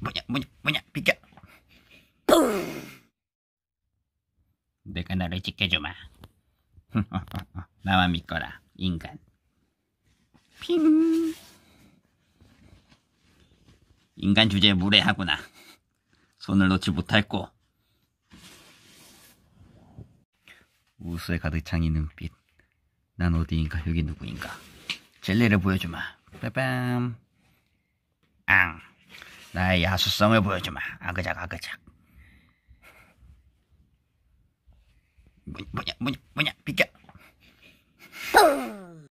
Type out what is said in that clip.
뭐냐 뭐냐 뭐냐 비켜 내가 나를 지켜줘마 나만 믿거라 인간 핑 인간 주제에 무례하구나 손을 놓지 못할꼬 우수에 가득 찬이는빛난 어디인가 여기 누구인가 젤리를 보여주마 빠밤 앙 나의 야수성을 보여주마. 아그작 아그작. 뭐냐 뭐냐 뭐냐 비켜.